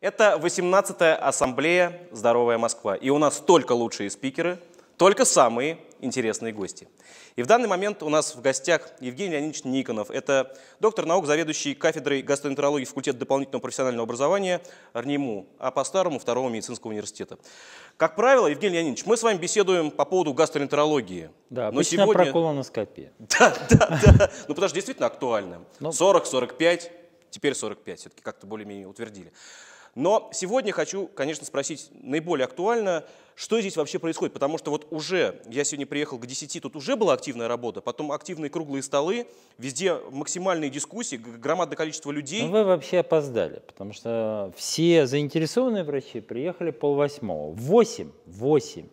Это 18-я ассамблея «Здоровая Москва». И у нас только лучшие спикеры, только самые интересные гости. И в данный момент у нас в гостях Евгений Леонидович Никонов. Это доктор наук, заведующий кафедрой гастроэнтерологии факультета дополнительного профессионального образования РНИМУ, а по-старому второго медицинского университета. Как правило, Евгений Леонидович, мы с вами беседуем по поводу гастроэнтерологии. Да, но сегодня... про колоноскопию. Да, да, да. Ну потому что действительно актуально. 40-45, ну. теперь 45, все-таки как-то более-менее утвердили. Но сегодня хочу, конечно, спросить наиболее актуально, что здесь вообще происходит, потому что вот уже, я сегодня приехал к 10, тут уже была активная работа, потом активные круглые столы, везде максимальные дискуссии, громадное количество людей. Но ну, вы вообще опоздали, потому что все заинтересованные врачи приехали полвосьмого. Восемь, восемь.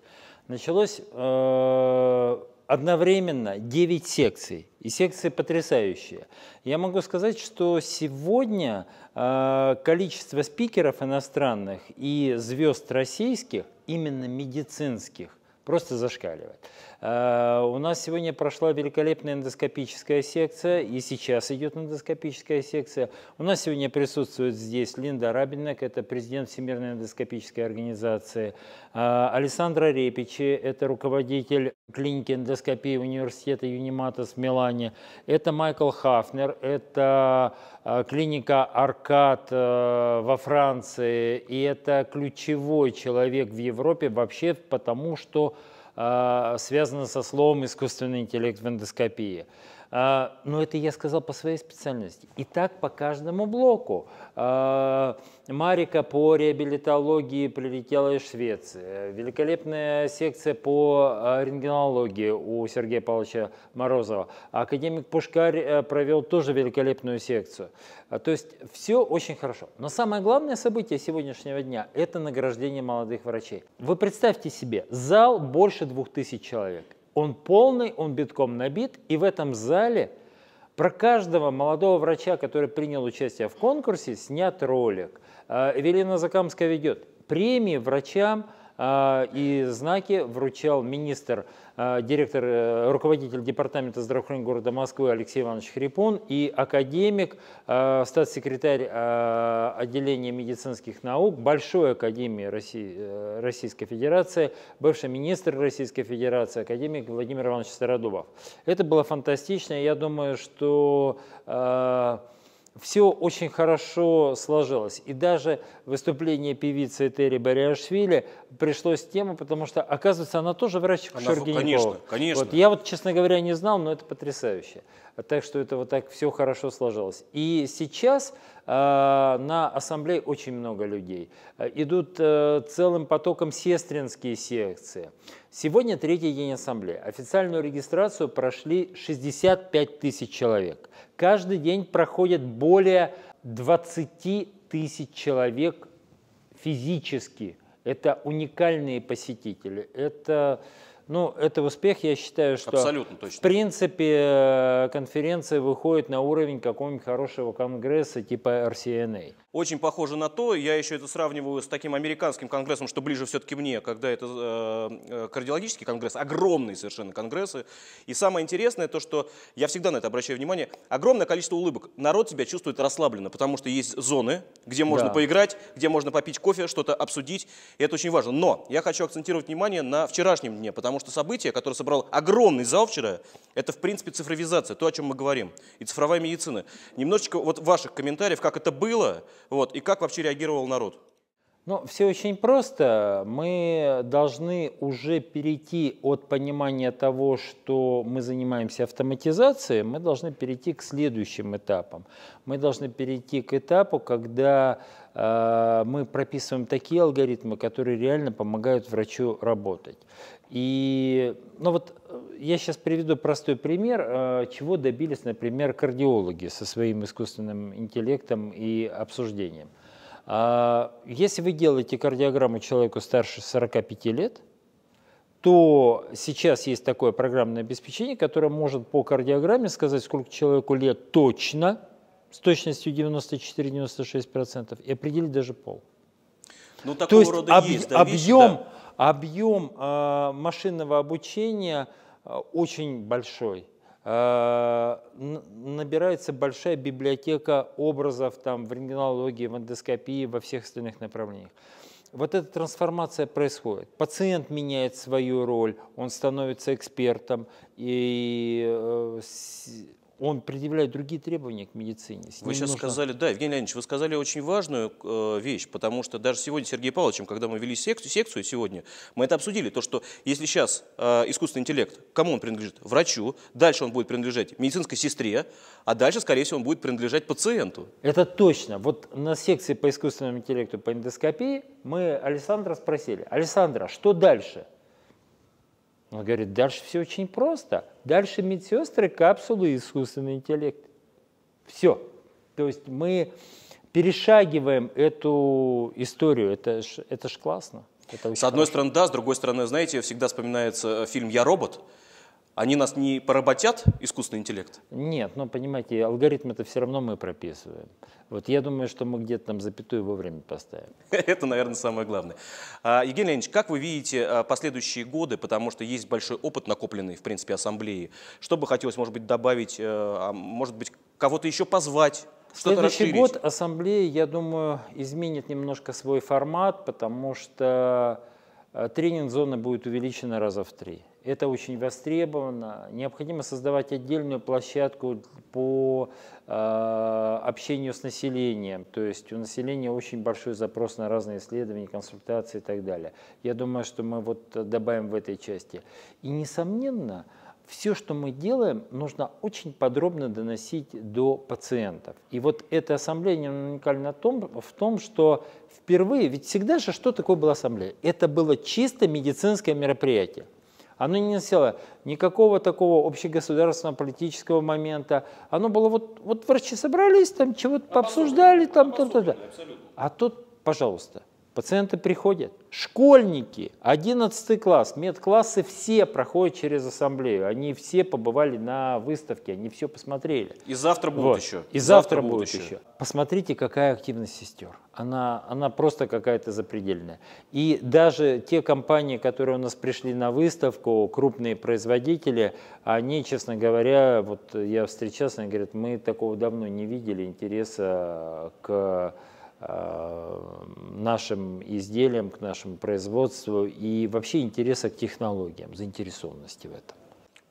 Началось э, одновременно 9 секций, и секции потрясающие. Я могу сказать, что сегодня э, количество спикеров иностранных и звезд российских, именно медицинских, Просто зашкаливает. А, у нас сегодня прошла великолепная эндоскопическая секция, и сейчас идет эндоскопическая секция. У нас сегодня присутствует здесь Линда Рабинек, это президент Всемирной эндоскопической организации, а, Александра Репичи, это руководитель клиники эндоскопии университета Юниматос в Милане, это Майкл Хафнер, это Э, клиника Аркад э, во Франции, и это ключевой человек в Европе вообще потому, что э, связано со словом искусственный интеллект в эндоскопии. А, но ну, это я сказал по своей специальности. И так по каждому блоку. А, Марика по реабилитологии прилетела из Швеции. Великолепная секция по а, рентгенологии у Сергея Павловича Морозова. Академик Пушкарь э, провел тоже великолепную секцию. То есть все очень хорошо. Но самое главное событие сегодняшнего дня – это награждение молодых врачей. Вы представьте себе, зал больше двух тысяч человек. Он полный, он битком набит, и в этом зале про каждого молодого врача, который принял участие в конкурсе, снят ролик. Велина э, Закамская ведет премии врачам – а, и знаки вручал министр, а, директор, э, руководитель департамента здравоохранения города Москвы Алексей Иванович Хрипун и академик, а, статс-секретарь отделения медицинских наук Большой Академии России, э, Российской Федерации, бывший министр Российской Федерации, академик Владимир Иванович Стародубов. Это было фантастично, я думаю, что все очень хорошо сложилось. И даже выступление певицы Этери Бариашвили пришлось тема, потому что, оказывается, она тоже врач она, Шергенькова. Конечно, конечно. Вот, я вот, честно говоря, не знал, но это потрясающе. Так что это вот так все хорошо сложилось. И сейчас Э, на ассамблее очень много людей. Э, идут э, целым потоком сестринские секции. Сегодня третий день ассамблеи. Официальную регистрацию прошли 65 тысяч человек. Каждый день проходит более 20 тысяч человек физически. Это уникальные посетители. Это ну, это успех, я считаю, что Абсолютно точно. в принципе э, конференция выходит на уровень какого-нибудь хорошего конгресса типа RCNA. Очень похоже на то, я еще это сравниваю с таким американским конгрессом, что ближе все-таки мне, когда это э, э, кардиологический конгресс, огромные совершенно конгрессы. И самое интересное то, что я всегда на это обращаю внимание, огромное количество улыбок. Народ себя чувствует расслабленно, потому что есть зоны, где можно да. поиграть, где можно попить кофе, что-то обсудить. И это очень важно. Но я хочу акцентировать внимание на вчерашнем дне, потому что событие, которое собрал огромный зал вчера, это, в принципе, цифровизация, то, о чем мы говорим, и цифровая медицина. Немножечко вот ваших комментариев, как это было, вот, и как вообще реагировал народ. Ну, все очень просто. Мы должны уже перейти от понимания того, что мы занимаемся автоматизацией, мы должны перейти к следующим этапам. Мы должны перейти к этапу, когда э, мы прописываем такие алгоритмы, которые реально помогают врачу работать. И, ну вот, я сейчас приведу простой пример, э, чего добились, например, кардиологи со своим искусственным интеллектом и обсуждением. А, если вы делаете кардиограмму человеку старше 45 лет, то сейчас есть такое программное обеспечение, которое может по кардиограмме сказать, сколько человеку лет точно, с точностью 94-96%, и определить даже пол. Ну, такого то есть, рода об, есть, да, объем, вещи, да. объем э, а, машинного обучения – Э, очень большой. Э, набирается большая библиотека образов там, в рентгенологии, в эндоскопии, во всех остальных направлениях. Вот эта трансформация происходит. Пациент меняет свою роль, он становится экспертом, и э, он предъявляет другие требования к медицине. вы сейчас нужно... сказали, да, Евгений Леонидович, вы сказали очень важную э, вещь, потому что даже сегодня Сергей Павловичем, когда мы вели секцию, секцию сегодня, мы это обсудили, то, что если сейчас э, искусственный интеллект, кому он принадлежит? Врачу, дальше он будет принадлежать медицинской сестре, а дальше, скорее всего, он будет принадлежать пациенту. Это точно. Вот на секции по искусственному интеллекту по эндоскопии мы Александра спросили, Александра, что дальше? Он говорит, дальше все очень просто. Дальше медсестры, капсулы искусственный интеллект. Все. То есть мы перешагиваем эту историю. Это ж, это ж классно. Это с одной хорошо. стороны, да, с другой стороны, знаете, всегда вспоминается э, фильм «Я робот», они нас не поработят, искусственный интеллект? Нет, но ну, понимаете, алгоритм это все равно мы прописываем. Вот я думаю, что мы где-то там запятую вовремя поставим. Это, наверное, самое главное. А, Евгений Леонидович, как вы видите а, последующие годы, потому что есть большой опыт накопленный, в принципе, ассамблеи. Что бы хотелось, может быть, добавить, э, а, может быть, кого-то еще позвать? Что-то Следующий расширить? год ассамблея, я думаю, изменит немножко свой формат, потому что э, тренинг зоны будет увеличена раза в три. Это очень востребовано. Необходимо создавать отдельную площадку по э, общению с населением. То есть у населения очень большой запрос на разные исследования, консультации и так далее. Я думаю, что мы вот добавим в этой части. И, несомненно, все, что мы делаем, нужно очень подробно доносить до пациентов. И вот эта ассамблея не уникальна в том, в том, что впервые, ведь всегда же что такое была ассамблея? Это было чисто медицинское мероприятие. Оно не носило никакого такого общегосударственного политического момента. Оно было вот, вот врачи собрались, там чего-то а пообсуждали, там, там, там, там. А тут, пожалуйста, Пациенты приходят. Школьники, 11 класс, медклассы все проходят через ассамблею. Они все побывали на выставке, они все посмотрели. И завтра будут вот. еще. И завтра, завтра будут еще. еще. Посмотрите, какая активность сестер. Она, она просто какая-то запредельная. И даже те компании, которые у нас пришли на выставку, крупные производители, они, честно говоря, вот я встречался, они говорят, мы такого давно не видели, интереса к Э, нашим изделиям, к нашему производству и вообще интереса к технологиям, заинтересованности в этом.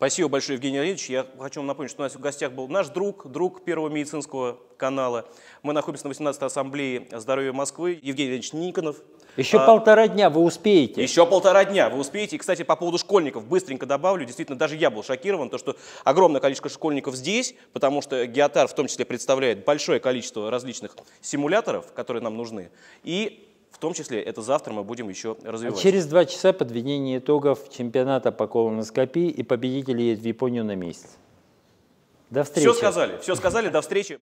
Спасибо большое, Евгений Леонидович. Я хочу вам напомнить, что у нас в гостях был наш друг, друг Первого медицинского канала. Мы находимся на 18-й ассамблее здоровья Москвы. Евгений Леонидович Никонов. Еще а, полтора дня вы успеете. Еще полтора дня вы успеете. И, кстати, по поводу школьников быстренько добавлю. Действительно, даже я был шокирован, то, что огромное количество школьников здесь, потому что Геотар в том числе представляет большое количество различных симуляторов, которые нам нужны. И в том числе это завтра мы будем еще развивать. А через два часа подведение итогов чемпионата по колоноскопии и победители едет в Японию на месяц. До встречи. Все сказали, все сказали, до встречи.